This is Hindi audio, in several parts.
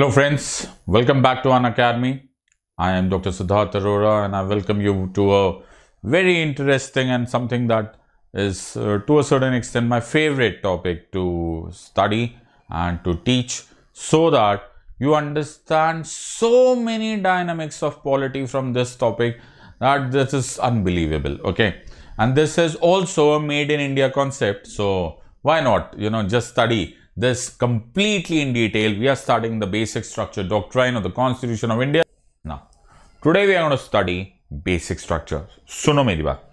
Hello friends, welcome back to An Academy. I am Dr. Siddharth Arora and I welcome you to a very interesting and something that is uh, to a certain extent my favorite topic to study and to teach so that you understand so many dynamics of polity from this topic that this is unbelievable okay and this is also a made in india concept so why not you know just study this completely in detail. We are studying the basic structure doctrine of the Constitution of India. Now, today we are going to study basic structure. सुनो मेरी बात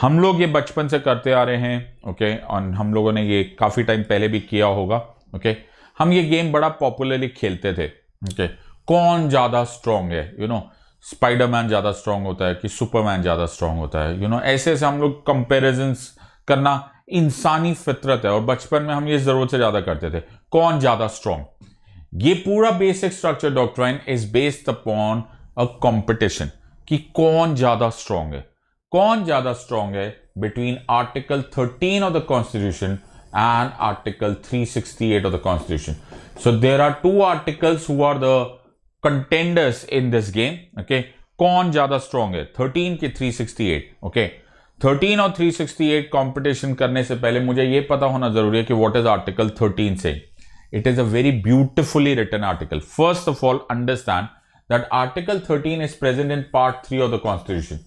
हम लोग ये बचपन से करते आ रहे हैं ओके okay? और हम लोगों ने ये काफ़ी टाइम पहले भी किया होगा ओके okay? हम ये गेम बड़ा पॉपुलरली खेलते थे ओके okay? कौन ज़्यादा स्ट्रांग है यू नो स्पाइडरमैन ज़्यादा स्ट्रांग होता है कि सुपरमैन ज़्यादा स्ट्रांग होता है यू you नो know, ऐसे ऐसे हम लोग कंपेरिजन्स करना इंसानी फितरत है और बचपन में हम ये जरूरत से ज्यादा करते थे कौन ज्यादा स्ट्रांग ये पूरा basic structure doctrine is based upon a competition कि कौन ज्यादा स्ट्रांग है कौन ज्यादा स्ट्रांग है between article 13 of the constitution and article 368 of the constitution so there are two articles who are the contenders in this game okay कौन ज्यादा स्ट्रांग है 13 के 368 ओके okay? थर्टीन और थ्री सिक्सटी एट कॉम्पिटिशन करने से पहले मुझे ये पता होना जरूरी है कि वॉट इज आर्टिकल थर्टीन से it is a very beautifully written article first of all understand that article thirteen is present in part three of the constitution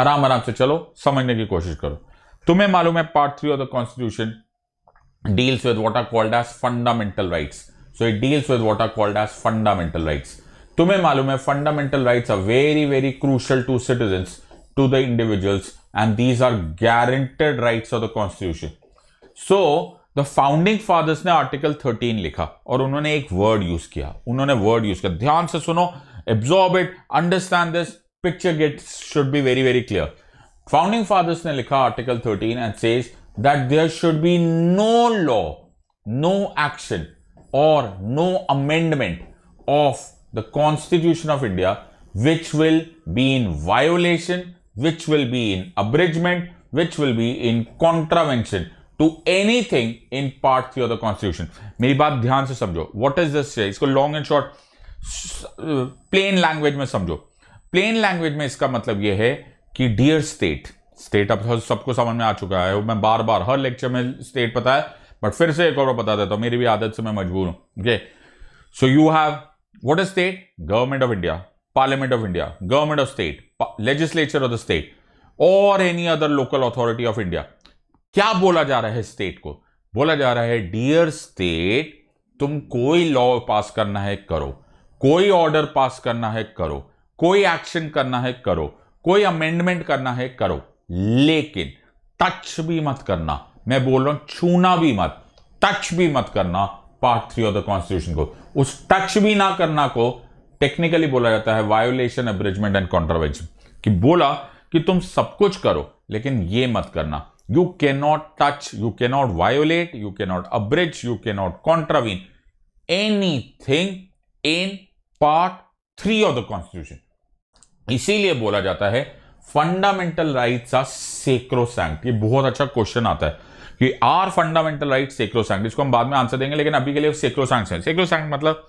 आराम आराम से चलो समझने की कोशिश करो तुम्हें मालूम है part three of the constitution deals with what are called as fundamental rights so it deals with what are called as fundamental rights तुम्हें मालूम है fundamental rights are very very crucial to citizen to the individuals and these are guaranteed rights of the constitution so the founding fathers ने Article 13 लिखा और उन्होंने एक वर्ड यूज किया उन्होंने वर्ड यूज किया ध्यान से Absorb it. Understand this. This picture gets should be very very clear founding fathers ne likha article 13 and says that there should be no law no action or no amendment of the constitution of india which will be in violation which will be in abridgment, which will be in contravention to anything in three of the constitution. Constitution मेरी बात ध्यान से समझो वॉट इज दिस इसको long and short plain language में समझो प्लेन लैंग्वेज में इसका मतलब यह है कि डियर स्टेट स्टेट अब सबको समझ में आ चुका है मैं बार बार हर लेक्चर में स्टेट पता है बट फिर से एक और बता देता हूं मेरी भी आदत से मैं मजबूर हूं okay so you have what is state government of India parliament of India government of state legislature of the state और any other local authority of India क्या बोला जा रहा है स्टेट को बोला जा रहा है डियर स्टेट तुम कोई लॉ पास करना है करो कोई ऑर्डर पास करना है करो कोई एक्शन करना है करो कोई अमेंडमेंट करना है करो लेकिन टच भी मत करना मैं बोल रहा हूं छूना भी मत टच भी मत करना part three of the constitution को उस टच भी ना करना को टेक्निकली बोला जाता है वायोलेशन अब्रिजमेंट एंड कॉन्ट्रावेंशन कि बोला कि तुम सब कुछ करो लेकिन ये मत करना you can not touch you can not violate you can not abridge you can not contravene anything in part three of the constitution इसीलिए बोला जाता है फंडामेंटल राइट आर सेक्रोसैंक्ट ये बहुत अच्छा क्वेश्चन आता है कि आर फंडामेंटल राइट सेक्रोसैंक्ट इसको हम बाद में आंसर देंगे लेकिन अभी के लिए सेक्रोसैंक्ट है सेक्रोसैंक्ट मतलब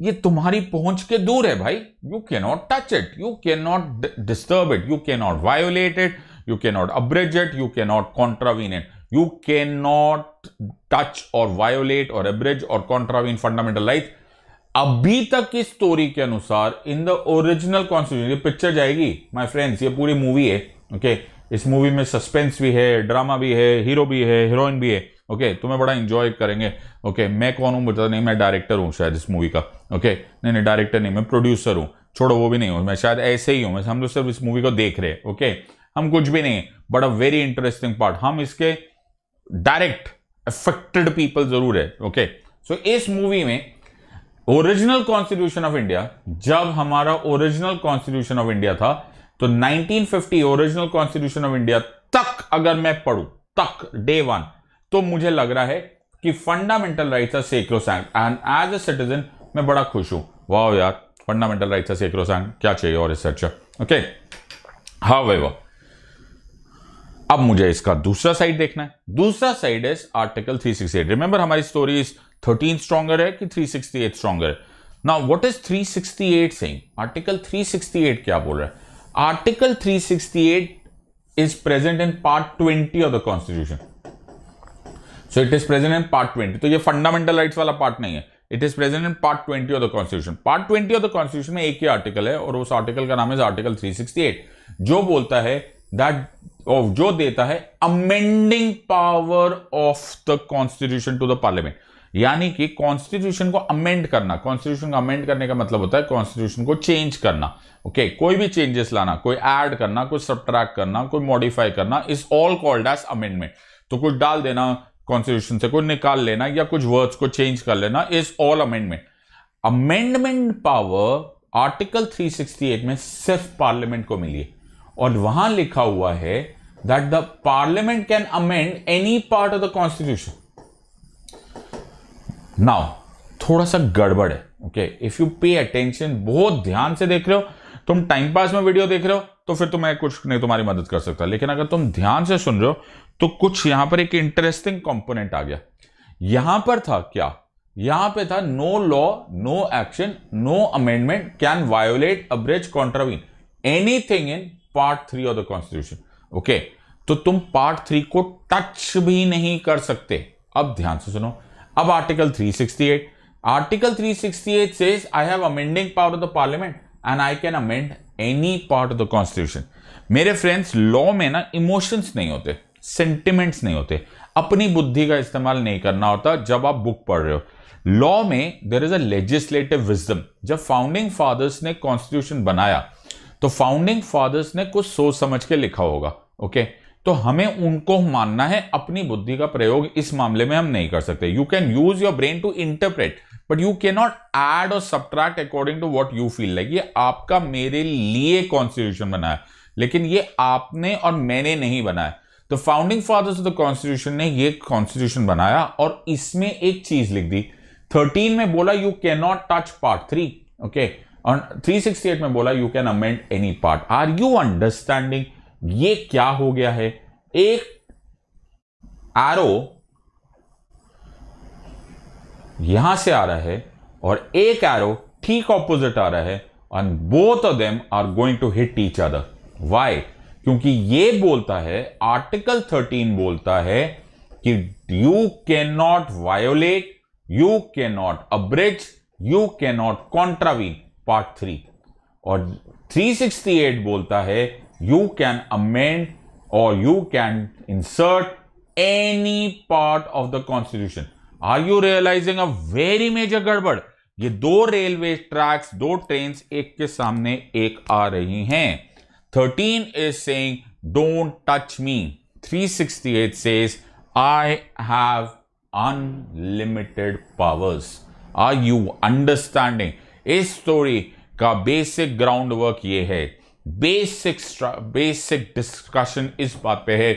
ये तुम्हारी पहुंच के दूर है भाई you can not touch it you can not disturb it you can not violate it you can not abridge it you can not contravene it you can not touch और वायोलेट और एब्रिज और कॉन्ट्रावीन फंडामेंटल लाइफ अभी तक इस स्टोरी के अनुसार इन द ओरिजिनल कॉन्स्टिट्यूशन ये पिक्चर जाएगी माई फ्रेंड्स ये पूरी मूवी है ओके okay? इस मूवी में सस्पेंस भी है ड्रामा भी है हीरो भी है हीरोइन भी है ओके तुम्हें बड़ा इंजॉय करेंगे ओके मैं कौन हूँ बता तो नहीं मैं डायरेक्टर हूँ शायद इस मूवी का ओके नहीं नहीं डायरेक्टर नहीं मैं प्रोड्यूसर हूँ छोड़ो वो भी नहीं हूँ मैं शायद ऐसे ही हूँ हम लोग तो सिर्फ इस मूवी को देख रहे हैं ओके हम कुछ भी नहीं but a very interesting part हम इसके डायरेक्ट अफेक्टेड पीपल जरूर है ओके सो इस मूवी में ओरिजिनल कॉन्स्टिट्यूशन ऑफ इंडिया जब हमारा ओरिजिनल कॉन्स्टिट्यूशन ऑफ इंडिया था तो 1950 ओरिजिनल कॉन्स्टिट्यूशन ऑफ इंडिया तक अगर मैं पढ़ू तक डे वन तो मुझे लग रहा है कि fundamental right are sacrosanct and as a citizen मैं बड़ा खुश हूं वाह यार फंडामेंटल राइट आर सेक्रोसैंक्ट क्या चाहिए और इससे ओके हाउ अब मुझे इसका दूसरा साइड देखना है दूसरा साइड इज आर्टिकल 368 रिमेंबर हमारी स्टोरी इज स्ट्रॉगर है कि 368 स्ट्रॉगर है ना what is it saying article 368 क्या बोल रहा है article 368 is present in part 20 of the constitution so it is present in part twenty तो ये फंडामेंटल राइट्स वाला पार्ट नहीं है it is present in part twenty of the constitution part twenty of the constitution में एक ही आर्टिकल है और उस आर्टिकल का नाम है आर्टिकल 368 जो बोलता है दैट ऑफ जो देता है amending power of the constitution to the parliament यानी कि कॉन्स्टिट्यूशन को अमेंड करना कॉन्स्टिट्यूशन को अमेंड करने का मतलब होता है कॉन्स्टिट्यूशन को चेंज करना ओके okay, कोई भी चेंजेस लाना कोई ऐड करना कोई सब्ट्रैक्ट करना कोई मॉडिफाई करना is all called as amendment तो कुछ डाल देना कॉन्स्टिट्यूशन से कोई निकाल लेना या कुछ वर्ड्स को चेंज कर लेना is all amendment amendment power article 368 में सिर्फ पार्लियामेंट को मिली है और वहां लिखा हुआ है that the parliament can amend any part of the constitution now थोड़ा सा गड़बड़ है okay if you pay attention बहुत ध्यान से देख रहे हो तुम टाइम पास में वीडियो देख रहे हो तो फिर तो मैं कुछ नहीं तुम्हारी मदद कर सकता लेकिन अगर तुम ध्यान से सुन रहे हो तो कुछ यहां पर एक इंटरेस्टिंग कंपोनेंट आ गया यहां पर था क्या यहां पे था no law no action no amendment can violate abridge contravene anything in part three of the constitution okay तो तुम पार्ट थ्री को टच भी नहीं कर सकते अब ध्यान से सुनो अब article 368 article 368 says I have amending power of the parliament and I can amend any part of the constitution मेरे फ्रेंड्स लॉ में ना इमोशंस नहीं होते सेंटिमेंट्स नहीं होते अपनी बुद्धि का इस्तेमाल नहीं करना होता जब आप बुक पढ़ रहे हो लॉ में there is a legislative wisdom जब फाउंडिंग फादर्स ने कॉन्स्टिट्यूशन बनाया तो फाउंडिंग फादर्स ने कुछ सोच समझ के लिखा होगा ओके okay? तो हमें उनको मानना है अपनी बुद्धि का प्रयोग इस मामले में हम नहीं कर सकते you can use your brain to interpret but you can not add और subtract according to what you feel like ये आपका मेरे लिए कॉन्स्टिट्यूशन बना है लेकिन ये आपने और मैंने नहीं बनाया तो founding fathers of the constitution ने ये कॉन्स्टिट्यूशन बनाया और इसमें एक चीज लिख दी थर्टीन में बोला you can not touch part three okay और एट में बोला you can amend any part are you understanding ये क्या हो गया है एक एरो यहां से आ रहा है और एक एरो ठीक ऑपोजिट आ रहा है and both of them are going to hit each other why क्योंकि ये बोलता है आर्टिकल 13 बोलता है कि you can not violate you can not abridge you can not contravene part three और 368 बोलता है you can amend or you can insert any part of the constitution are you realizing a very major गड़बड़ ye do railway tracks do trains ek ke samne ek aa rahi hain 13 is saying don't touch me 368 says I have unlimited powers are you understanding is story का बेसिक ग्राउंड वर्क ये है बेसिक बेसिक डिस्कशन इस बात पे है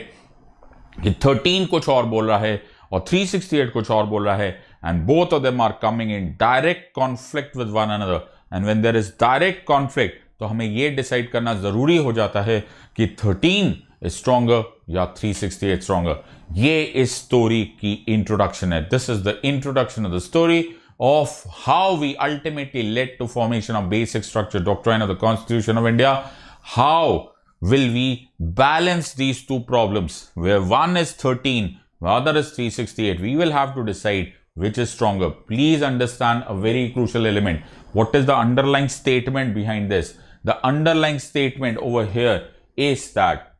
कि 13 कुछ और बोल रहा है और 368 कुछ और बोल रहा है and both of them are coming in direct conflict with one another and when there is direct conflict तो हमें ये डिसाइड करना ज़रूरी हो जाता है कि 13 स्ट्रॉगर या 368 सिक्सटी ये इस स्टोरी की इंट्रोडक्शन है this is the introduction of the story of how we ultimately led to formation of basic structure doctrine of the Constitution of India. How will we balance these two problems where one is 13, the other is 368. We will have to decide which is stronger. Please understand a very crucial element. What is the underlying statement behind this? The underlying statement over here is that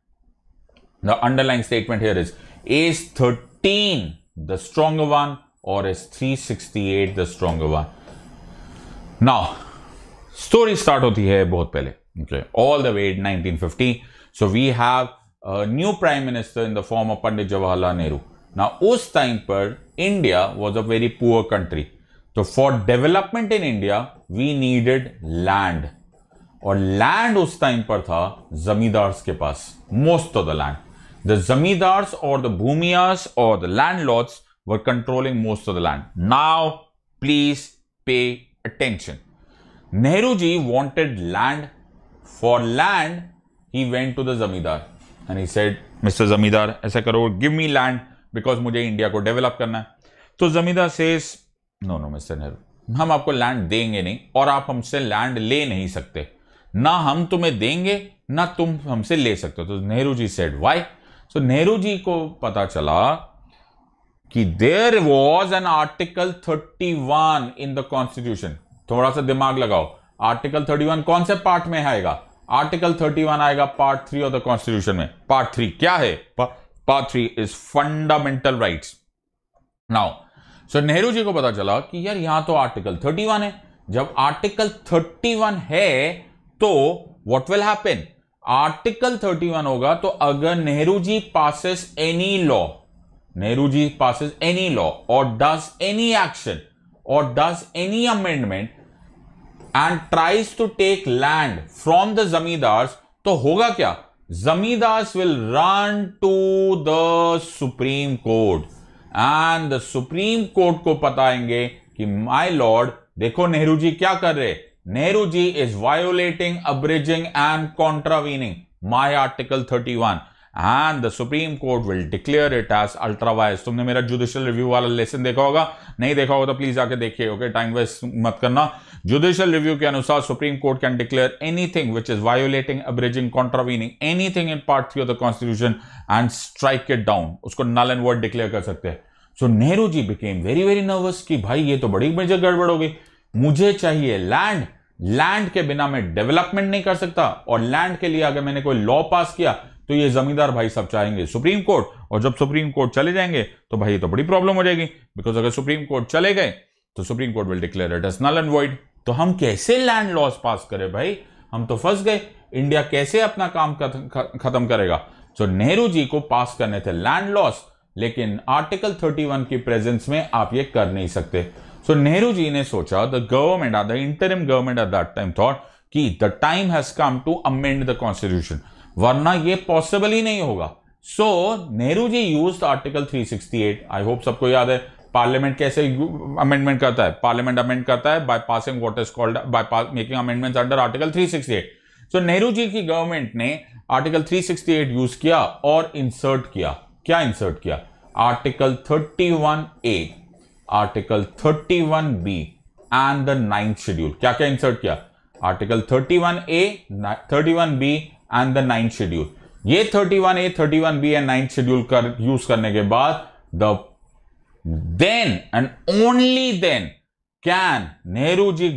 the underlying statement here is is 13 the stronger one or is 368 the Now, story start story start होती है बहुत पहले all the in 1950 so we have new prime minister in the form of Pandit Jawaharlal Nehru ना उस टाइम पर India was a very poor country तो for development in India we needed land और लैंड उस टाइम पर था जमींदार्स के पास most of the land the zamindars और द भूमियास और the land Lord's were controlling most of the land. Now, please pay attention. Nehru ji wanted land. For land, he went to the Zamindar and he said, Mr. Zamindar, ऐसा करो, give me land because mujhe india ko develop karna hai तो zamindar says, no, no, Mr. nehru हम आपको लैंड देंगे नहीं और आप हमसे लैंड ले नहीं सकते. ना हम तुम्हें देंगे ना तुम हमसे ले सकते हो तो Nehru ji said why so Nehru ji को पता चला कि there was an article 31 in the constitution थोड़ा सा दिमाग लगाओ आर्टिकल 31 कौन से पार्ट में आएगा आर्टिकल 31 आएगा part three of the constitution में पार्ट थ्री क्या है part three is fundamental right now so Nehru ji को पता चला कि यार यहां तो आर्टिकल 31 है जब आर्टिकल 31 है तो व्हाट विल हैपन आर्टिकल 31 होगा तो अगर Nehru ji passes any law Nehru ji passes any law और डज एनी एक्शन और does any amendment and tries to take land from the zamindars तो होगा क्या zamindars will run to the supreme court and the supreme court को बताएंगे कि माय लॉर्ड देखो नेहरू जी क्या कर रहे Nehru ji is violating abridging and contravening my article thirty one and the supreme court will declare it as ultra vires तुमने मेरा जुडिशियल रिव्यू वाला लेसन देखा होगा नहीं देखा होगा तो प्लीज आके देखिए ओके टाइम वेस्ट मत करना जुडिशियल रिव्यू के अनुसार supreme court can declare anything which is violating abridging contravening anything in part three of the constitution and strike it down उसको नल एंड वर्ड डिक्लेयर कर सकते हैं so Nehru ji became very very nervous कि भाई ये तो बड़ी मेजर गड़बड़ हो मुझे चाहिए लैंड लैंड के बिना मैं डेवलपमेंट नहीं कर सकता और लैंड के लिए अगर मैंने कोई लॉ पास किया तो ये जमींदार भाई सब चाहेंगे सुप्रीम कोर्ट और जब सुप्रीम कोर्ट चले जाएंगे तो भाई ये तो बड़ी प्रॉब्लम हो जाएगी बिकॉज अगर सुप्रीम कोर्ट चले गए तो supreme court will declare it as null and void तो हम कैसे लैंड लॉस पास करें भाई हम तो फंस गए इंडिया कैसे अपना काम खत्म करेगा सो so, नेहरू जी को पास करने थे लैंड लॉस लेकिन आर्टिकल 31 की प्रेजेंस में आप ये कर नहीं सकते सो so, नेहरू जी ने सोचा the government the interim government at that time thought कि the time has come to amend the constitution वरना ये पॉसिबल ही नहीं होगा so Nehru ji use article 368 I hope सबको याद है पार्लियामेंट कैसे अमेंडमेंट करता है पार्लियामेंट अमेंड करता है by passing what is called by making amendment under article 368 so Nehru ji की गवर्नमेंट ने आर्टिकल 368 यूज किया और इंसर्ट किया क्या इंसर्ट किया article 31 A article 31 B and the ninth schedule क्या क्या इंसर्ट किया article 31 A 31 B and the ninth schedule ये thirty one A thirty one B and ninth schedule कर यूज करने के बाद the then and only then can Nehru ji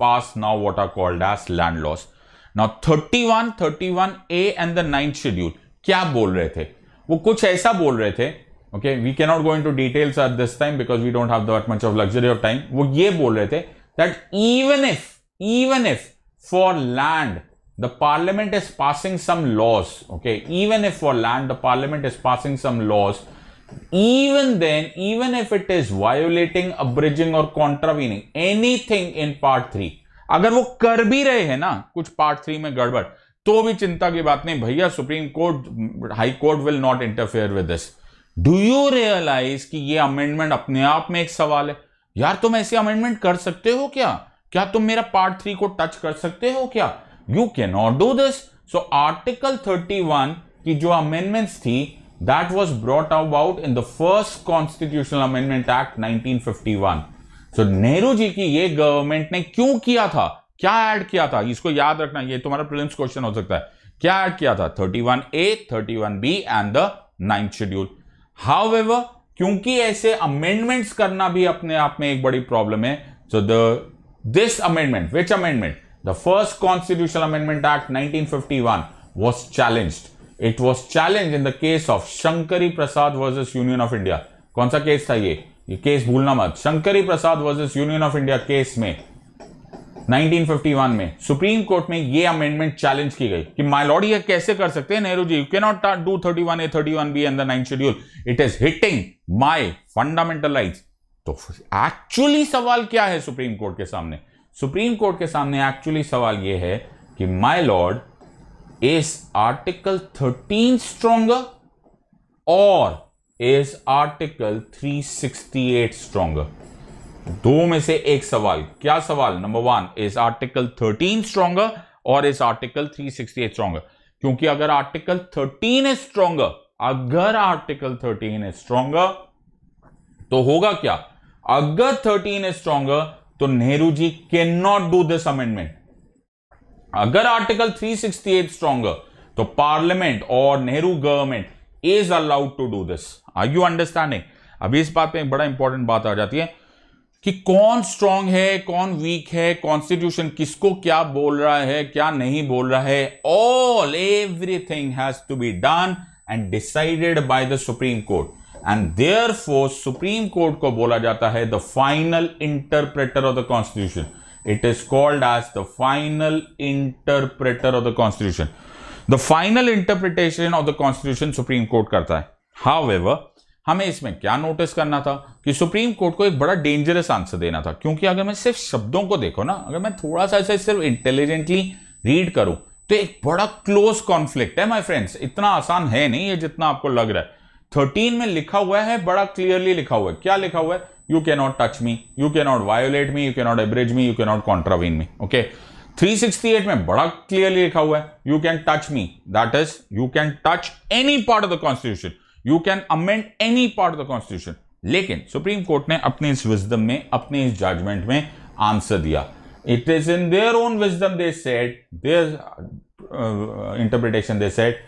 pass now what are called as land laws now thirty one thirty one A and the ninth schedule क्या बोल रहे थे वो कुछ ऐसा बोल रहे थे okay we can not go into details at this time because we don't have that much of luxury of time वो ये बोल रहे थे that even if even if for land the parliament is passing some laws okay even if for land the parliament is passing some laws even then even if it is violating abridging or contravening anything in part 3 agar wo kar bhi rahe hai na kuch part 3 mein gadbad to bhi chinta ki baat nahi bhaiya supreme court high court will not interfere with this do you realize ki ye amendment apne aap mein ek sawal hai यार तुम ऐसे अमेंडमेंट कर सकते हो क्या क्या तुम मेरा पार्ट थ्री को टच कर सकते हो क्या you can not do this so article 31 की जो अमेंडमेंट्स थी that was brought about in the first constitutional amendment act 1951 so so, Nehru ji की ये गवर्नमेंट ने क्यों किया था क्या ऐड किया था इसको याद रखना ये तुम्हारा प्रिलिम्स क्वेश्चन हो सकता है क्या ऐड किया था A one B and the ninth schedule how क्योंकि ऐसे अमेंडमेंट्स करना भी अपने आप में एक बड़ी प्रॉब्लम है so the this amendment which amendment The first Constitutional Amendment Act 1951 was challenged. It was challenged in the case of Shankari Prasad versus Union of India. कौन सा केस था ये ये केस भूलना मत Shankari Prasad versus union of India case में 1951 में सुप्रीम कोर्ट में ये अमेंडमेंट चैलेंज की गई कि माय लॉर्ड ये कैसे कर सकते हैं Nehru ji you can not do 31 A 31 B and the nine schedule it is hitting my fundamental rights तो एक्चुअली सवाल क्या है सुप्रीम कोर्ट के सामने सुप्रीम कोर्ट के सामने एक्चुअली सवाल यह है कि my lord is article thirteen stronger और इज आर्टिकल 368 स्ट्रोंगर दो में से एक सवाल क्या सवाल number one is article 13 stronger और इज आर्टिकल 368 स्ट्रोंगर क्योंकि अगर आर्टिकल 13 इज स्ट्रोंगर अगर आर्टिकल 13 इज स्ट्रोंगर तो होगा क्या अगर 13 इज स्ट्रोंगर तो Nehru ji can not do this amendment अगर आर्टिकल 368 स्ट्रॉन्गर तो पार्लियामेंट और Nehru government is allowed to do this are you understanding अभी इस बात पे एक बड़ा इंपॉर्टेंट बात आ जाती है कि कौन स्ट्रांग है कौन वीक है कॉन्स्टिट्यूशन किसको क्या बोल रहा है क्या नहीं बोल रहा है all everything has to be done and decided by the supreme court and therefore supreme court को बोला जाता है the final interpreter of the constitution it is called as the final interpreter of the constitution the final interpretation of the constitution supreme court करता है हाउ हमें इसमें क्या नोटिस करना था कि सुप्रीम कोर्ट को एक बड़ा डेंजरस आंसर देना था क्योंकि अगर मैं सिर्फ शब्दों को देखो ना अगर मैं थोड़ा सा ऐसे सिर्फ इंटेलिजेंटली रीड करूं तो एक बड़ा क्लोज कॉन्फ्लिक्ट है माय फ्रेंड्स इतना आसान है नहीं ये जितना आपको लग रहा है थर्टीन में लिखा हुआ है बड़ा क्लियरली लिखा हुआ है क्या लिखा हुआ है you not touch me you not violate me you not abridge me you not contravene me okay 368 में बड़ा क्लियरली लिखा हुआ है you can touch me that is you can touch any part of the constitution you can amend any part of the constitution लेकिन सुप्रीम कोर्ट ने अपने इस विजडम में अपने इस जजमेंट में आंसर दिया it is in their own wisdom they set their interpretation they said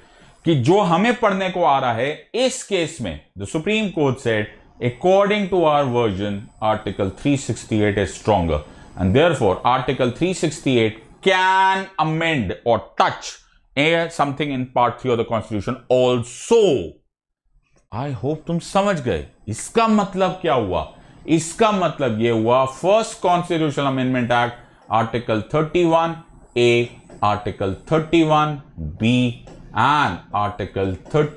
कि जो हमें पढ़ने को आ रहा है इस केस में the supreme court set according to our version article 368 is stronger and therefore article three sixty eight can amend और touch a something in part three of the constitution also I hope तुम समझ गए इसका मतलब क्या हुआ इसका मतलब यह हुआ first constitution amendment act article thirty one A article thirty one B and Article 30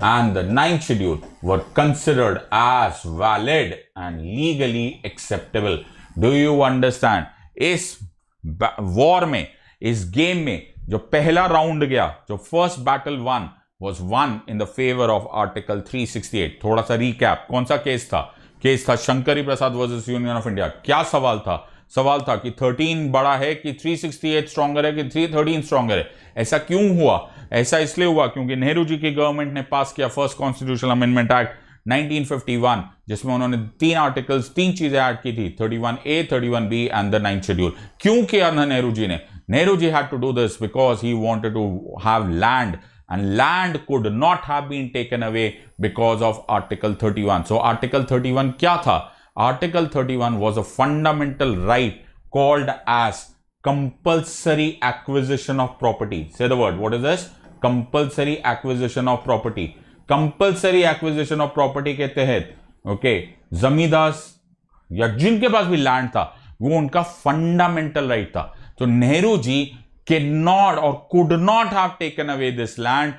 and the ninth schedule were considered as valid and legally acceptable. Do you understand? इस वॉर में इस गेम में जो पहला राउंड गया जो first battle one was won in the favour of article 368 थोड़ा सा रिकैप कौन सा केस था केस था Shankari Prasad versus union of India क्या सवाल था सवाल था कि 13 बड़ा है कि 368 स्ट्रॉन्गर है कि 313 स्ट्रॉन्गर है ऐसा क्यों हुआ ऐसा इसलिए हुआ क्योंकि नेहरू जी की गवर्नमेंट ने पास किया फर्स्ट कॉन्स्टिट्यूशनल अमेंडमेंट एक्ट 1951 जिसमें उन्होंने तीन आर्टिकल्स तीन चीजें ऐड की थी 31 A 31 B and the ninth schedule क्यों किया नेहरू जी ने Nehru ji had to do this because he wanted to have land and land could not have been taken away because of article 31 so article 31 क्या था Article 31 was a fundamental right called as compulsory acquisition of property. Say the word. What is this? Compulsory acquisition of property. Compulsory acquisition of property के तहत Okay. जमीदास या जिनके पास भी लैंड था वो उनका फंडामेंटल right था तो Nehru ji can not or could not have taken away this land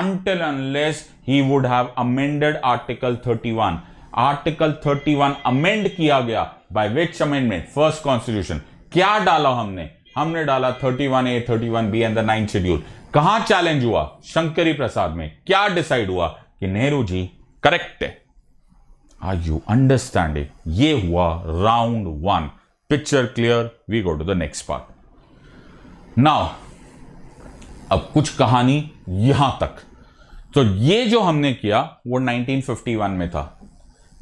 until unless he would have amended article 31 article 31 amend किया गया by which amendment first constitution क्या डाला हमने हमने डाला 31 A one B and the nine schedule कहां चैलेंज हुआ शंकरी प्रसाद में क्या डिसाइड हुआ कि नेहरू जी करेक्ट है आर यू अंडरस्टैंड ये हुआ round one picture clear we go to the next part now अब कुछ कहानी यहां तक तो ये जो हमने किया वो 1951 में था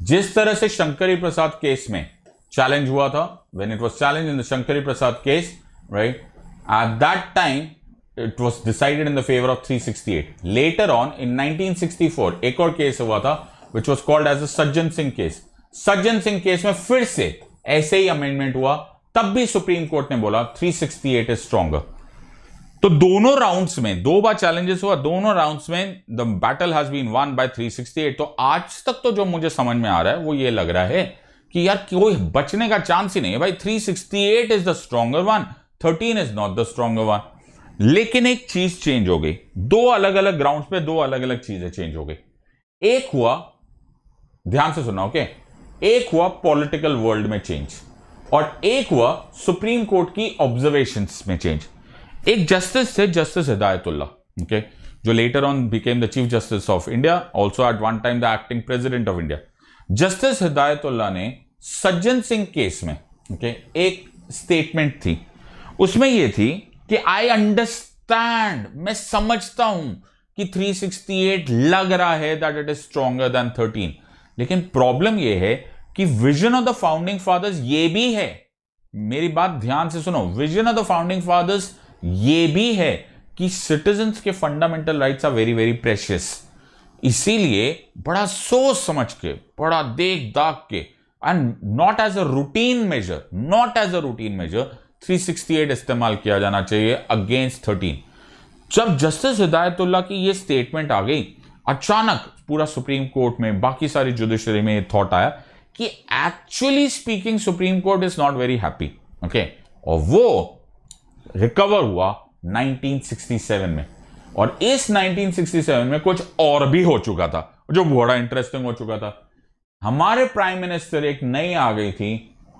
जिस तरह से शंकरी प्रसाद केस में चैलेंज हुआ था when it was challenge in the Shankari Prasad case right at that time it was decided in the favour of three sixty eight later on in nineteen sixty four एक और केस हुआ था which was called as a Sajjan Singh case सज्जन सिंह केस में फिर से ऐसे ही अमेंडमेंट हुआ तब भी सुप्रीम कोर्ट ने बोला three sixty eight is stronger तो दोनों राउंड्स में दो बार चैलेंजेस हुआ दोनों राउंड्स में the battle has been won by 368 तो आज तक तो जो मुझे समझ में आ रहा है वो ये लग रहा है कि यार कोई बचने का चांस ही नहीं है भाई 368 is the stronger one 13 is not the stronger one लेकिन एक चीज चेंज हो गई दो अलग अलग ग्राउंड पे दो अलग अलग चीजें चेंज हो गई एक हुआ ध्यान से सुना ओके एक हुआ पॉलिटिकल वर्ल्ड में चेंज और एक हुआ सुप्रीम कोर्ट की ऑब्जर्वेशन में चेंज एक जस्टिस थे जस्टिस हिदायतुल्ला ओके जो later on became the chief justice of India also at one time the acting president of India justice Hidayatullah ने सज्जन सिंह केस में ओके okay, एक स्टेटमेंट थी उसमें यह थी कि आई अंडरस्टैंड मैं समझता हूं कि 368 लग रहा है that it is stronger than 13 लेकिन प्रॉब्लम यह है कि vision of the founding fathers ये भी है मेरी बात ध्यान से सुनो vision of the founding fathers ये भी है कि सिटीजन्स के fundamental rights are very very precious इसीलिए बड़ा सोच समझ के बड़ा देख दाख के and not as a routine measure not as a routine measure 368 इस्तेमाल किया जाना चाहिए अगेंस्ट थर्टीन जब जस्टिस हिदायतुल्ला की ये स्टेटमेंट आ गई अचानक पूरा सुप्रीम कोर्ट में बाकी सारी जुडिशरी में थॉट आया कि actually speaking supreme court is not very happy okay और वो रिकवर हुआ 1967 में और इस 1967 में कुछ और भी हो चुका था जो बड़ा इंटरेस्टिंग हो चुका था हमारे प्राइम मिनिस्टर एक नई आ गई थी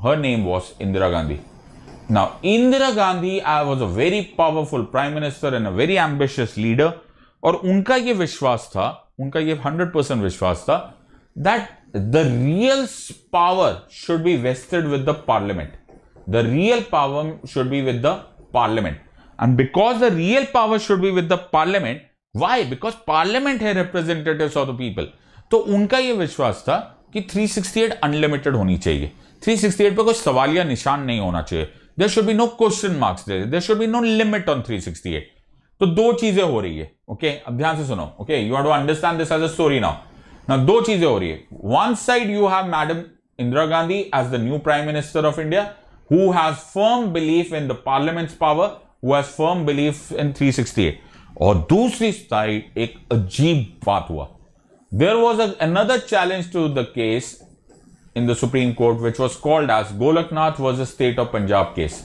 her name was Indira Gandhi now Indira Gandhi I was a very powerful prime minister and a very ambitious leader और उनका यह विश्वास था उनका यह हंड्रेड परसेंट विश्वास था that the real power should be vested with the parliament the real power should be with the parliament. And because the real power should be with the parliament, why? Because parliament है representatives of the people. तो उनका ये विश्वास था कि 368 अनलिमिटेड होनी चाहिए 368 पे कुछ सवालिया निशान नहीं होना चाहिए there should be no question marks there should be no limit on 368 तो दो चीजें हो रही है ओके okay? अब ध्यान से सुनो okay you to understand this as a story now ना दो चीजें हो रही है one side you have madam Indira Gandhi as the new prime minister of India who has firm belief in the parliament's power, who has firm belief in 368. और दूसरी साइड एक अजीब बात हुआ there was another challenge to the case in the supreme court which was called as Golaknath was a state of Punjab case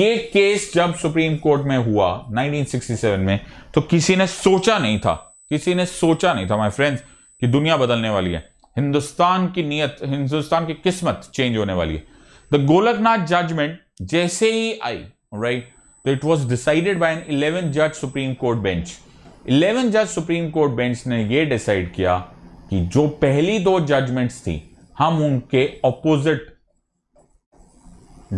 ये केस जब सुप्रीम कोर्ट में हुआ 1967 में तो किसी ने सोचा नहीं था किसी ने सोचा नहीं था माय फ्रेंड्स कि दुनिया बदलने वाली है हिंदुस्तान की नीयत हिंदुस्तान की किस्मत चेंज होने वाली है द गोलकनाथ जजमेंट जैसे ही आई राइट तो it was decided by N eleven जज सुप्रीम कोर्ट बेंच इलेवन जज सुप्रीम कोर्ट बेंच ने यह डिसाइड किया कि जो पहली दो जजमेंट्स थी हम उनके ऑपोजिट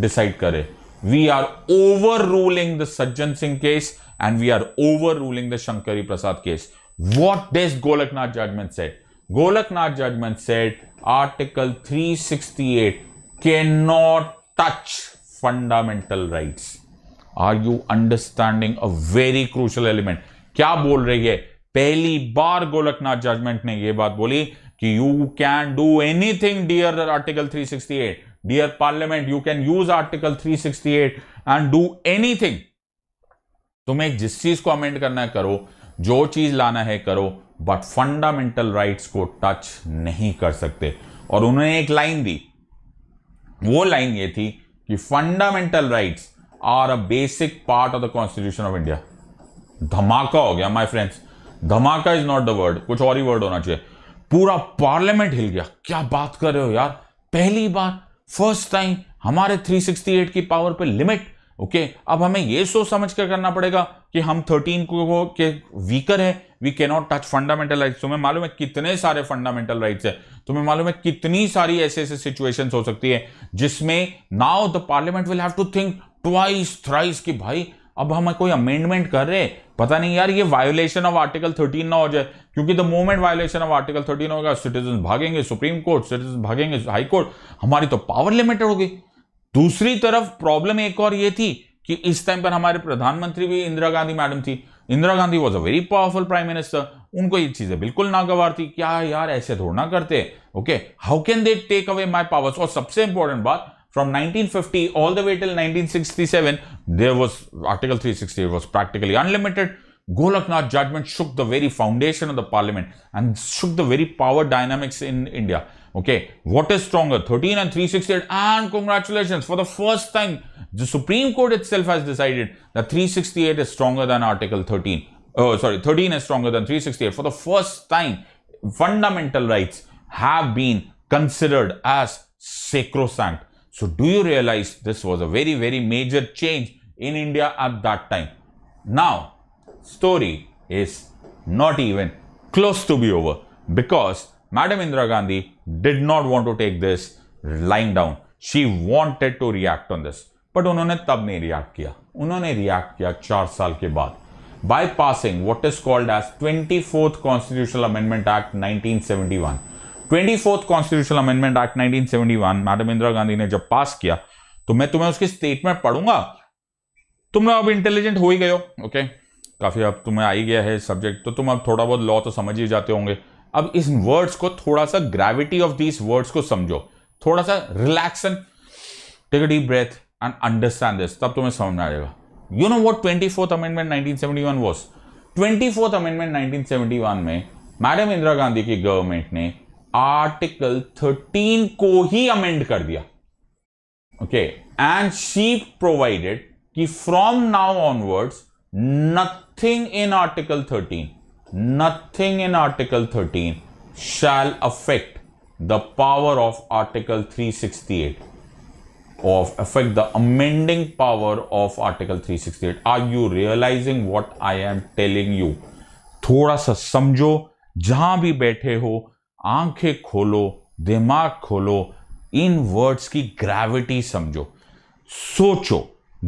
डिसाइड करें we are overruling the Sajjan Singh case and we are overruling the Shankari Prasad case Golaknath judgment set Golaknath judgment set article three sixty 368 cannot touch fundamental rights are you understanding a very crucial element क्या बोल रही है पहली बार गोलकनाथ जजमेंट ने यह बात बोली कि you can do anything dear article 368 dear parliament you can use article 368 and do anything तुम्हें जिस चीज को अमेंड करना है करो जो चीज लाना है करो बट फंडामेंटल राइट्स को टच नहीं कर सकते और उन्होंने एक लाइन दी वो लाइन ये थी कि fundamental rights are a basic part of the constitution of India धमाका हो गया माय फ्रेंड्स धमाका इज नॉट द वर्ड कुछ और ही वर्ड होना चाहिए पूरा पार्लियामेंट हिल गया क्या बात कर रहे हो यार पहली बार फर्स्ट टाइम हमारे 368 की पावर पे लिमिट ओके okay, अब हमें यह सोच समझ कर करना पड़ेगा कि हम थर्टीन को के वीकर है we can not touch fundamental rights तुम्हें मालूम है कितने सारे फंडामेंटल राइट्स है तुम्हें मालूम है कितनी सारी ऐसे ऐसे सिचुएशंस हो सकती है जिसमें now the parliament will have to think twice thrice कि भाई अब हम कोई अमेंडमेंट कर रहे पता नहीं यार ये वायोलेशन ऑफ आर्टिकल 13 ना हो जाए क्योंकि the moment violation of article 13 होगा सिटीजन भागेंगे सुप्रीम कोर्ट सिटीजन भागेंगे हाई कोर्ट हमारी तो पावर लिमिटेड होगी दूसरी तरफ प्रॉब्लम एक और ये थी कि इस टाइम पर हमारे प्रधानमंत्री भी इंदिरा गांधी मैडम थी Indira Gandhi was a very powerful prime minister उनको ये चीजें बिल्कुल नागवार थी क्या यार ऐसे थोड़ा करते okay how can they take away my powers और सबसे इंपॉर्टेंट बात from nineteen fifty all the way till seven there was article three sixty was practically unlimited Golaknath judgment shook the very foundation of the parliament and shook the very power dynamics in India Okay, what is stronger, 13 and 368? And congratulations, for the first time, the Supreme Court itself has decided that 368 is stronger than Article 13. Oh, sorry, 13 is stronger than 368. For the first time, fundamental rights have been considered as sacrosanct. So, do you realize this was a very, very major change in India at that time? Now, story is not even close to be over because Madam Indira Gandhi did not want to take this lying down. She wanted to react on this. But उन्होंने तब नहीं रिएक्ट किया उन्होंने रिएक्ट किया चार साल के बाद by passing what is called as twenty fourth constitutional amendment act 1971 twenty fourth constitutional amendment act 1971 madam Indira Gandhi ने जब पास किया तो मैं तुम्हें उसकी स्टेटमेंट पढ़ूंगा तुम अब इंटेलिजेंट हो ही गए हो ओके काफी अब तुम्हें आई गया है सब्जेक्ट तो तुम अब थोड़ा बहुत लॉ तो समझ ही जाते होंगे अब इस वर्ड्स को थोड़ा सा ग्रेविटी ऑफ दीज वर्ड्स को समझो थोड़ा सा relaxation take a deep breath and understand this तब तुम्हें समझ में आ जाएगा you know what twenty fourth amendment nineteen seventy one was twenty fourth amendment nineteen seventy one में मैडम इंदिरा गांधी की गवर्नमेंट ने आर्टिकल थर्टीन को ही अमेंड कर दिया ओके एंड शी प्रोवाइडेड कि from now onwards nothing in article thirteen nothing in Article 13 shall affect the power of Article 368 of affect the amending power of Article 368. Are you realizing what I am telling you? thoda sa samjho jahan bhi baithe ho आंखें kholo dimag kholo in words ki gravity samjho socho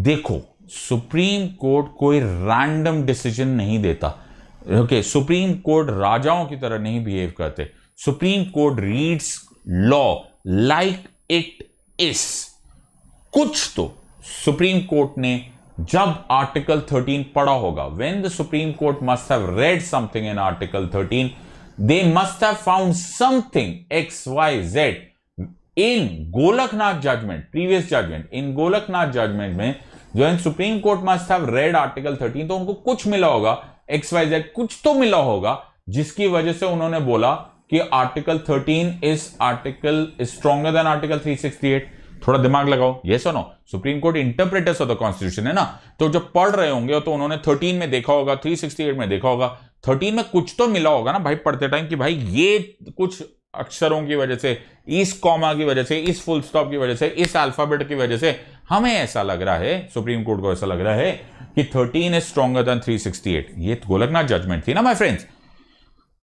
देखो सुप्रीम कोर्ट कोई रैंडम डिसीजन नहीं देता ओके सुप्रीम कोर्ट राजाओं की तरह नहीं बिहेव करते supreme court reads law like it is कुछ तो सुप्रीम कोर्ट ने जब आर्टिकल 13 पढ़ा होगा when the supreme court must have read something in article 13 they must have found something X Y Z in Golaknath judgment previous judgment in Golaknath judgment में जो in supreme court must have read article 13 तो उनको कुछ मिला होगा एक्स वाई जेड कुछ तो मिला होगा जिसकी वजह से उन्होंने बोला कि article 13 is article stronger than article 368 थोड़ा दिमाग लगाओ ये सुनो supreme court interpreters of the constitution है ना तो जो पढ़ रहे होंगे तो उन्होंने 13 में देखा होगा 368 में देखा होगा 13 में कुछ तो मिला होगा ना भाई पढ़ते टाइम कि भाई ये कुछ अक्षरों की वजह से इस कॉमा की वजह से इस फुल स्टॉप की वजह से इस अल्फाबेट की वजह से हमें ऐसा लग रहा है सुप्रीम कोर्ट को ऐसा लग रहा है कि 13 इज स्ट्रॉगर देन 368 ये तो गोलकनाथ जजमेंट थी ना माय फ्रेंड्स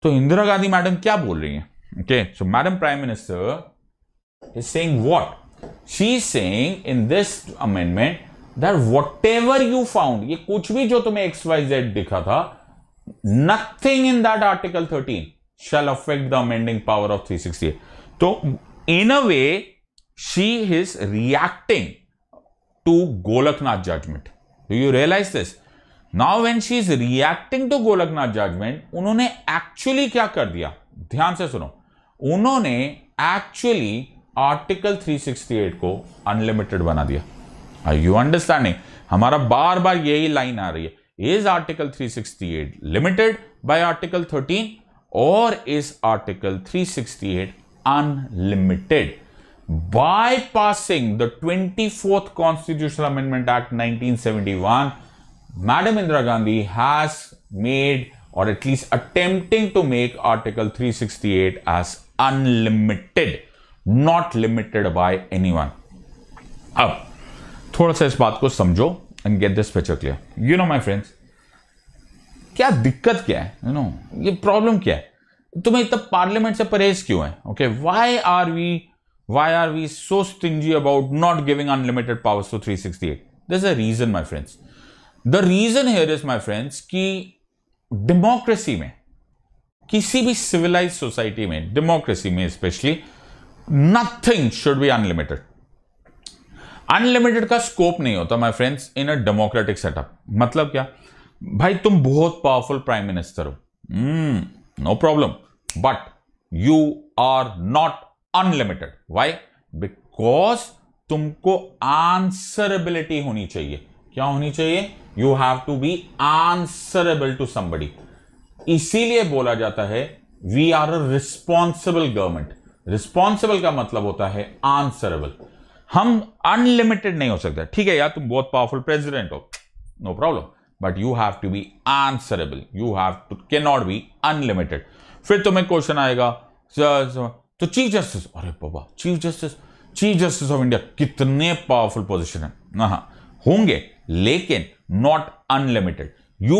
तो इंदिरा गांधी मैडम क्या बोल रही हैं so madam prime minister is is saying she she's in this amendment amendment that ever you found ये कुछ भी जो तुम्हें एक्स वाई जेड दिखा था nothing in that article 13 shall affect the of three sixty eight तो in a way she is reacting to Golaknath judgment. Do you realize this? Now when she is reacting to Golaknath judgment, उन्होंने actually क्या कर दिया ध्यान से सुनो उन्होंने actually आर्टिकल 368 को अनलिमिटेड बना दिया आई यू अंडरस्टैंडिंग हमारा बार बार यही लाइन आ रही है is article 368 limited by article 13 और is article 368 unlimited by passing the 24th Constitutional Amendment Act 1971, Madam Indira Gandhi has made or at least attempting to make Article 368 as unlimited, not limited by anyone. Now, थोड़ा सा इस बात को समझो and get this picture clear you know my friends क्या दिक्कत क्या है यू you नो know, ये प्रॉब्लम क्या है तुम्हें इतना पार्लियामेंट से परहेज क्यों है okay why are we Why are we so stingy about not giving unlimited powers to 368? There's a reason, my friends. The reason here is, my friends, कि डेमोक्रेसी में किसी भी सिविलाइज सोसाइटी में डेमोक्रेसी में specially nothing should be unlimited unlimited का स्कोप नहीं होता my friends in a democratic setup मतलब क्या भाई तुम बहुत पावरफुल प्राइम मिनिस्टर हो no problem but you are not unlimited why because तुमको आंसरेबिलिटी होनी चाहिए क्या होनी चाहिए you have to be answerable to somebody इसीलिए बोला जाता है we are a responsible government responsible का मतलब होता है आंसरेबल हम अनलिमिटेड नहीं हो सकते ठीक है यार तुम बहुत पावरफुल प्रेसिडेंट हो no problem but you have to be answerable you have to के नॉट बी अनलिमिटेड फिर तुम्हें क्वेश्चन आएगा तो चीफ जस्टिस अरे बाबा chief justice chief justice of India कितने पावरफुल पोजिशन है ना हाँ, होंगे लेकिन not unlimited you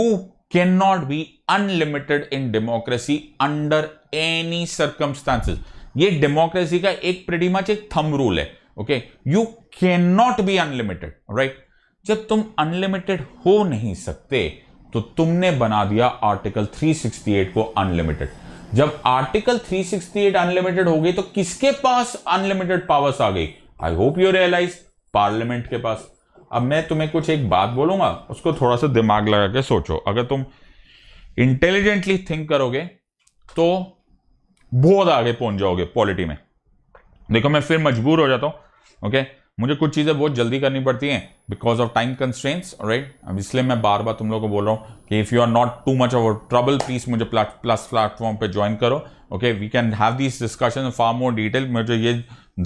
can not be unlimited in democracy under any circumstances ये डेमोक्रेसी का एक प्रेडीमाच एक थम रूल है okay you can not be unlimited right जब तुम अनलिमिटेड हो नहीं सकते तो तुमने बना दिया आर्टिकल 368 को अनलिमिटेड जब आर्टिकल 368 अनलिमिटेड हो गई तो किसके पास अनलिमिटेड पावर्स आ गई I hope you realise parliament के पास अब मैं तुम्हें कुछ एक बात बोलूंगा उसको थोड़ा सा दिमाग लगा के सोचो अगर तुम इंटेलिजेंटली थिंक करोगे तो बहुत आगे पहुंच जाओगे पॉलिटी में देखो मैं फिर मजबूर हो जाता हूं ओके okay? मुझे कुछ चीज़ें बहुत जल्दी करनी पड़ती हैं because of time constraints right अब इसलिए मैं बार बार तुम लोगों को बोल रहा हूँ कि if you are not too much of trouble please मुझे प्लस प्लेटफॉर्म पे ज्वाइन करो okay we can have this discussion for more detail मुझे ये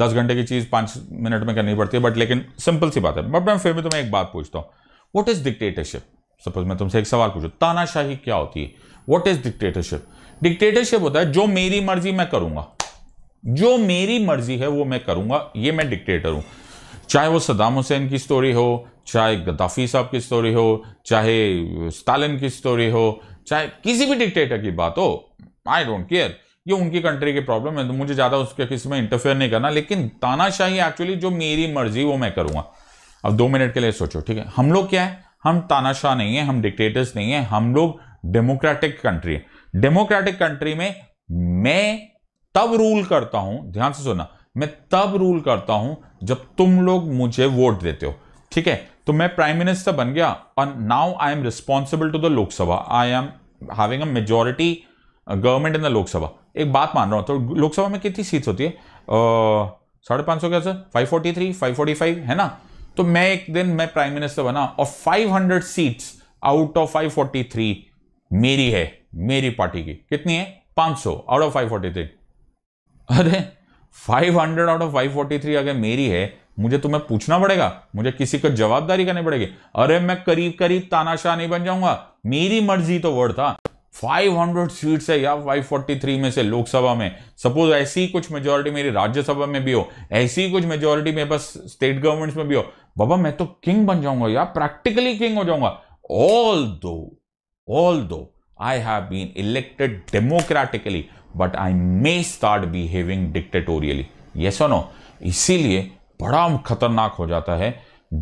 दस घंटे की चीज़ पाँच मिनट में करनी पड़ती है बट लेकिन सिंपल सी बात है बट मैं फिर भी तुम्हें एक बात पूछता हूँ वॉट इज़ डिक्टेटरशिप सपोज मैं तुमसे एक सवाल पूछूँ तानाशाही क्या होती है वॉट इज़ डिक्टेटरशिप डिक्टेटरशिप होता है जो मेरी मर्जी मैं करूँगा जो मेरी मर्जी है वो मैं करूंगा ये मैं डिक्टेटर हूँ चाहे वो सदाम हुसैन की स्टोरी हो चाहे गद्दाफी साहब की स्टोरी हो चाहे स्टालिन की स्टोरी हो चाहे किसी भी डिक्टेटर की बात हो आई डोंट केयर ये उनकी कंट्री की प्रॉब्लम है तो मुझे ज़्यादा उसके किसी में इंटरफेयर नहीं करना लेकिन तानाशाही एक्चुअली जो मेरी मर्जी वो मैं करूँगा अब दो मिनट के लिए सोचो ठीक है हम लोग क्या है हम तानाशाह नहीं है हम डिक्टेटर्स नहीं है हम लोग डेमोक्रेटिक कंट्री है डेमोक्रेटिक कंट्री में मैं तब रूल करता हूं ध्यान से सुनना मैं तब रूल करता हूं जब तुम लोग मुझे वोट देते हो ठीक है तो मैं प्राइम मिनिस्टर बन गया और now I am responsible to the Lok Sabha I am having a majority government in the Lok Sabha एक बात मान रहा हूं तो लोकसभा में कितनी सीट्स होती है साढ़े पांच सौ क्या sir five forty three five forty five है ना तो मैं एक दिन मैं प्राइम मिनिस्टर बना और five hundred seats out of five forty three मेरी है मेरी पार्टी की कितनी है पांच सौ out of five forty three अरे five hundred out of five forty three अगर मेरी है मुझे तुम्हें पूछना पड़ेगा मुझे किसी को जवाबदारी करनी पड़ेगी अरे मैं करीब करीब तानाशाह नहीं बन जाऊंगा मेरी मर्जी तो वर्ड था 500 सीट्स है या 543 में से लोकसभा में सपोज ऐसी कुछ मेजोरिटी मेरी राज्यसभा में भी हो ऐसी कुछ मेजोरिटी मेरे पास स्टेट गवर्नमेंट्स में भी हो बाबा मैं तो किंग बन जाऊंगा या प्रैक्टिकली किंग हो जाऊंगा all although although I have been elected democratically but I may start behaving dictatorially ये सो नो इसीलिए बड़ा खतरनाक हो जाता है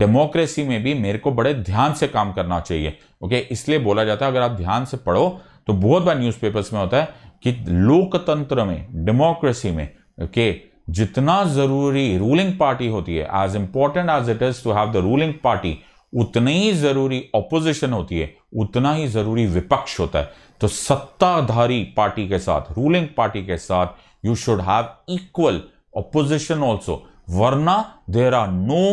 डेमोक्रेसी में भी मेरे को बड़े ध्यान से काम करना चाहिए ओके okay? इसलिए बोला जाता है अगर आप ध्यान से पढ़ो तो बहुत बार न्यूज़पेपर्स में होता है कि लोकतंत्र में डेमोक्रेसी में ओके okay, जितना ज़रूरी रूलिंग पार्टी होती है as important as it is to have the ruling party उतनी ही ज़रूरी ऑपोजिशन होती है उतना ही ज़रूरी विपक्ष होता है तो सत्ताधारी पार्टी के साथ रूलिंग पार्टी के साथ you should have equal opposition also वरना there are no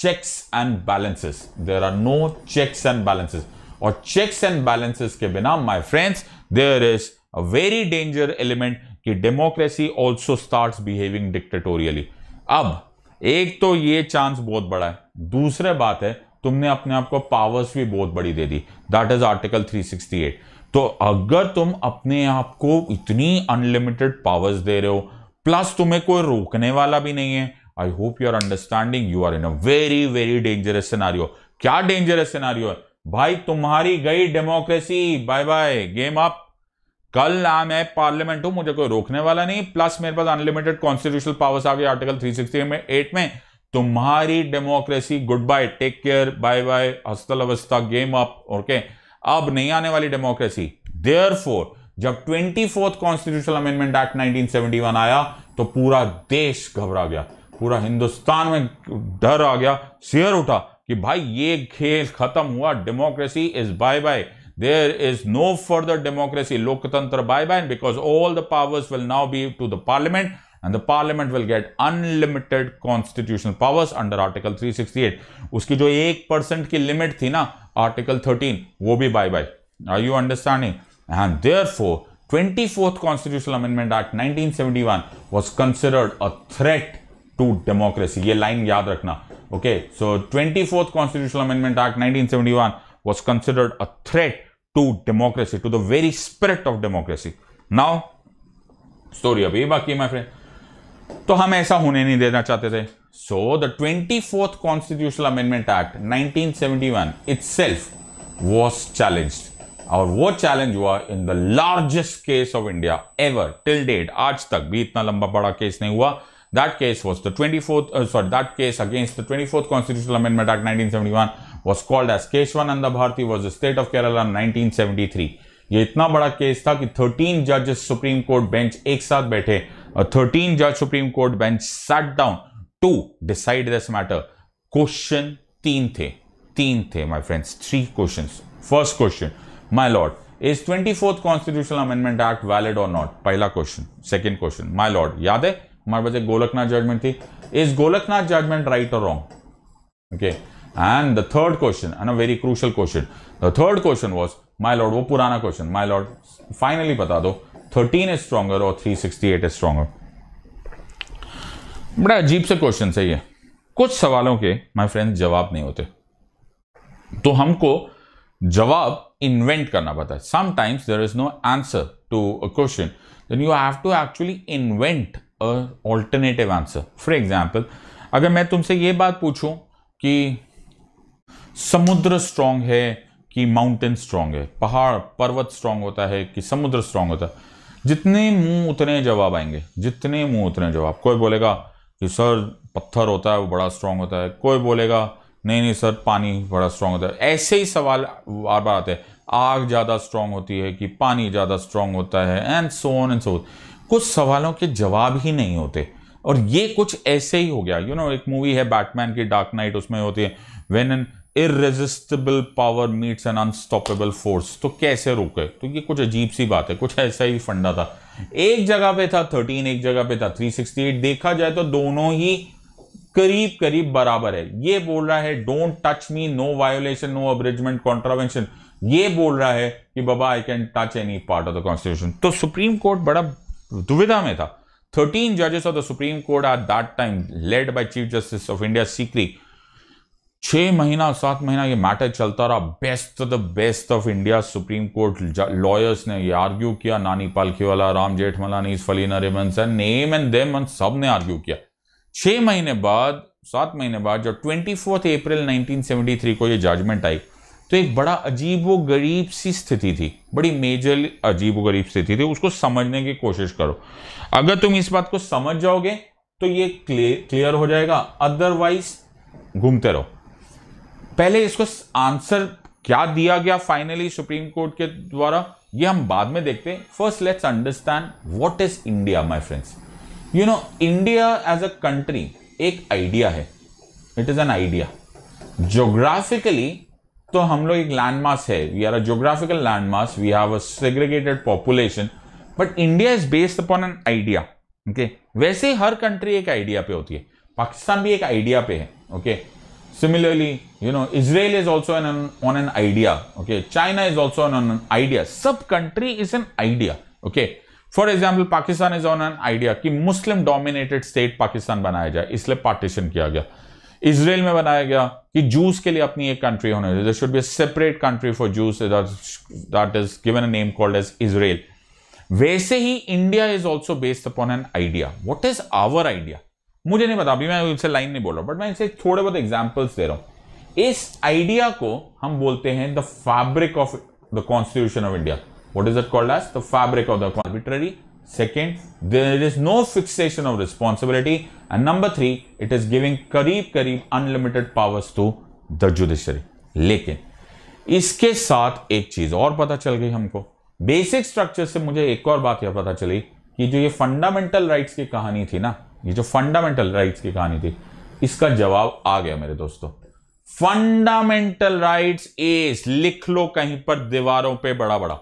checks and balances there are no checks and balances और चेक्स एंड बैलेंसेस के बिना my friends there is a very danger element कि democracy also start behaving dictatorially अब एक तो ये चांस बहुत बड़ा है दूसरे बात है तुमने अपने आप को पावर्स भी बहुत बड़ी दे दी दैट इज आर्टिकल 368 तो अगर तुम अपने आप को इतनी अनलिमिटेड पावर्स दे रहे हो प्लस तुम्हें कोई रोकने वाला भी नहीं है I hope you are understanding you are in a very very dangerous scenario क्या डेंजरस सिनारियो है भाई तुम्हारी गई democracy bye bye game up कल ना मैं पार्लियामेंट हूं मुझे कोई रोकने वाला नहीं प्लस मेरे पास अनलिमिटेड कॉन्स्टिट्यूशनल पावर्स आ गए आर्टिकल थ्री में एट में तुम्हारी democracy good bye take care bye bye हस्तल अवस्था गेम अप ओके okay? अब नहीं आने वाली डेमोक्रेसी देयर फोर जब twenty fourth constitutional amendment act 1971 आया तो पूरा देश घबरा गया पूरा हिंदुस्तान में डर आ गया शेयर उठा कि भाई ये खेल खत्म हुआ democracy is bye bye there is no further democracy लोकतंत्र bye bye because all the powers will now be to the parliament and the parliament will get unlimited constitutional powers under article 368 उसकी जो एक परसेंट की लिमिट थी ना आर्टिकल थर्टीन वो भी bye bye are you understanding and therefore twenty fourth constitutional amendment act nineteen seventy one was considered a threat to democracy ये लाइन याद रखना okay so twenty fourth constitutional amendment act nineteen seventy one was considered a threat to democracy to the very spirit of democracy now story अभी बाकी माई फ्रेंड तो हम ऐसा होने नहीं देना चाहते थे So, the 24th Constitutional Amendment Act 1971 itself was challenged. और वो challenge हुआ in the largest case of India ever till till date, तक भी इतना लंबा बड़ा केस नहीं हुआ That case was the 24th, uh, sorry, that case against the 24th Constitutional Amendment Act 1971 was called as the Bharti was the state of Kerala in 1973. ये इतना बड़ा केस था कि 13 judges Supreme Court bench एक साथ बैठे और 13 जज Supreme Court bench sat down to decide this matter question तीन थे तीन थे my friends three question first question my lord is twenty fourth constitutional amendment act valid और नॉट पहला question second question my lord याद है हमारे पास एक गोलकनाथ जजमेंट थी इज गोलकनाथ जजमेंट राइट और wrong okay and the third question and a very crucial question the third question was my lord वो पुराना क्वेश्चन माई लॉर्ड फाइनली बता दो थर्टीन इज स्ट्रॉगर और three sixty eight is stronger बड़ा अजीब से क्वेश्चन सही है कुछ सवालों के माय फ्रेंड जवाब नहीं होते तो हमको जवाब इन्वेंट करना पड़ता है sometimes there is no answer to a question then you have to actually invent a alternative answer for example अगर मैं तुमसे ये बात पूछूं कि समुद्र स्ट्रांग है कि माउंटेन स्ट्रांग है पहाड़ पर्वत स्ट्रांग होता है कि समुद्र स्ट्रांग होता है जितने मुंह उतने जवाब आएंगे जितने मुंह उतने जवाब कोई बोलेगा कि सर पत्थर होता है वो बड़ा स्ट्रांग होता है कोई बोलेगा नहीं नहीं सर पानी बड़ा स्ट्रांग होता है ऐसे ही सवाल बार बार आते हैं आग ज़्यादा स्ट्रांग होती है कि पानी ज़्यादा स्ट्रांग होता है and so on and so कुछ सवालों के जवाब ही नहीं होते और ये कुछ ऐसे ही हो गया यू you नो know, एक मूवी है बैटमैन की डार्क नाइट उसमें होती है when an irresistible power meets an unstoppable force तो कैसे रोके तो ये कुछ अजीब सी बात है कुछ ऐसा ही फंडा था एक जगह पे था थर्टीन एक जगह पे था थ्री सिक्सटी एट देखा जाए तो दोनों ही करीब करीब बराबर है ये बोल रहा है don't touch me no violation no abridgement contravention ये बोल रहा है कि बाबा I can touch any part of the constitution तो सुप्रीम कोर्ट बड़ा दुविधा में था थर्टीन जजेस of the supreme court at that time led by chief justice of India Sikri छह महीना सात महीना ये मैटर चलता रहा best the best of India supreme court lawyers ने ये आर्ग्यू किया नानी पालखी वाला राम जेठमलानी फलीना रेमंस sir name and them and सब ने आर्ग्यू किया छह महीने बाद सात महीने बाद जब twenty fourth April nineteen seventy three को ये जजमेंट आई तो एक बड़ा अजीब व गरीब सी स्थिति थी बड़ी मेजर अजीब व गरीब स्थिति थी उसको समझने की कोशिश करो अगर तुम इस बात को समझ जाओगे तो ये क्लियर हो जाएगा अदरवाइज घूमते रहो पहले इसको आंसर क्या दिया गया फाइनली सुप्रीम कोर्ट के द्वारा ये हम बाद में देखते हैं first let's understand what is India my friends you know India as a country एक आइडिया है it is an idea geographically तो हम लोग एक लैंडमास है we are a geographical landmass we have a segregated population but India is based upon an idea okay वैसे हर कंट्री एक आइडिया पे होती है पाकिस्तान भी एक आइडिया पे है okay okay? Similarly, you know, Israel is also on an idea. Okay, China is also on an idea. Sub country is an idea. Okay, for example, Pakistan is on an idea that Muslim dominated state Pakistan banaya jaye. Isle partition kiya gaya. Israel mein banaya gaya Jews ke liye apni ek country There should be a separate country for Jews that is given a name called as Israel. Vaise hi India is also based upon an idea. What is our idea? मुझे नहीं पता अभी मैं उनसे लाइन नहीं बोल रहा बट मैं इनसे थोड़े बहुत एग्जाम्पल्स दे रहा हूं इस आइडिया को हम बोलते हैं the fabric of the constitution of India what is it called as the fabric of the arbitrary second there is no fixation of responsibility and number three it is करीब करीब unlimited powers to the judiciary लेकिन इसके साथ एक चीज और पता चल गई हमको बेसिक स्ट्रक्चर से मुझे एक और बात यह पता चली कि जो ये फंडामेंटल राइट्स की कहानी थी ना ये जो फंडामेंटल राइट्स की कहानी थी इसका जवाब आ गया मेरे दोस्तों फंडामेंटल राइट्स इज लिख लो कहीं पर दीवारों पे बड़ा बड़ा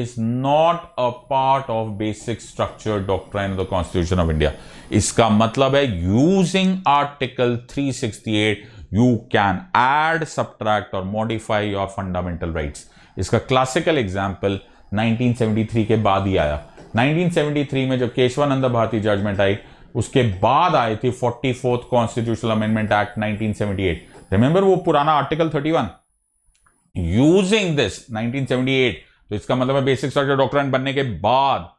is not a part of basic structure doctrine of the constitution of India इसका मतलब है using article 368 you can add subtract और मॉडिफाई योर फंडामेंटल राइट्स इसका क्लासिकल एग्जाम्पल 1973 के बाद ही आया 1973 में जब केशवानंद भारती जजमेंट आई उसके बाद आई थी forty fourth constitutional amendment act 1978 remember वो पुराना आर्टिकल 31 यूजिंग दिस 1978 तो इसका मतलब है बेसिक स्ट्रक्चर डॉक्ट्रिन बनने के बाद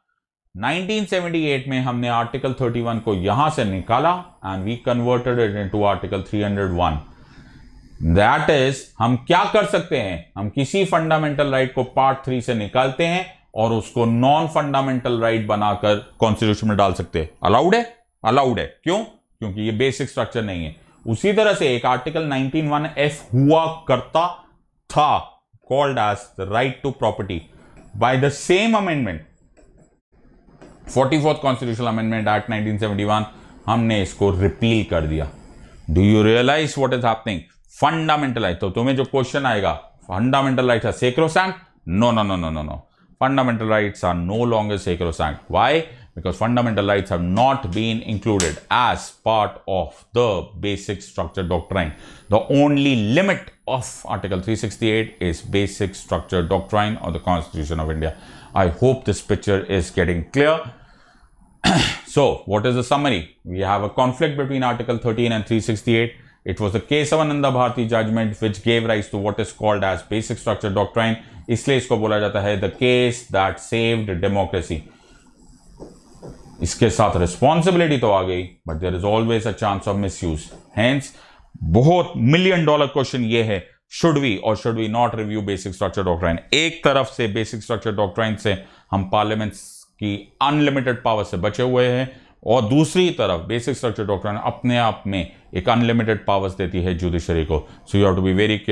1978 में हमने आर्टिकल 31 को यहां से निकाला and we converted it into article 301 that is हम क्या कर सकते हैं हम किसी फंडामेंटल राइट right को पार्ट थ्री से निकालते हैं और उसको नॉन फंडामेंटल राइट बनाकर कॉन्स्टिट्यूशन में डाल सकते हैं अलाउड है अलाउड है क्यों क्योंकि ये बेसिक स्ट्रक्चर नहीं है उसी तरह से एक आर्टिकल 191 एफ हुआ करता था called as right to property by the same amendment forty fourth constitution amendment act 1971 हमने इसको रिपील कर दिया do you realize what is happening fundamental right तो तुम्हें जो क्वेश्चन आएगा फंडामेंटल राइट है sacrosanct no no no no no no fundamental rights are no longer sacrosanct why because fundamental rights have not been included as part of the basic structure doctrine. The only limit of Article 368 is basic structure doctrine of the Constitution of India. I hope this picture is getting clear. so, what is the summary? We have a conflict between Article 13 and 368. It was the Kesavananda Bharti judgment which gave rise to what is called as basic structure doctrine. इसलिए इसको बोला जाता the case that saved democracy. इसके साथ रिस्पॉन्सिबिलिटी तो आ गई but there is always a chance of misuse hence बहुत मिलियन डॉलर क्वेश्चन ये है शुड वी और should we not review basic structure doctrine एक तरफ से बेसिक स्ट्रक्चर डॉक्ट्राइन से हम पार्लियामेंट की अनलिमिटेड पावर से बचे हुए हैं और दूसरी तरफ बेसिक स्ट्रक्चर डॉक्ट्राइन अपने आप में एक अनलिमिटेड पावर्स देती है जुडिशरी को so you have to be very care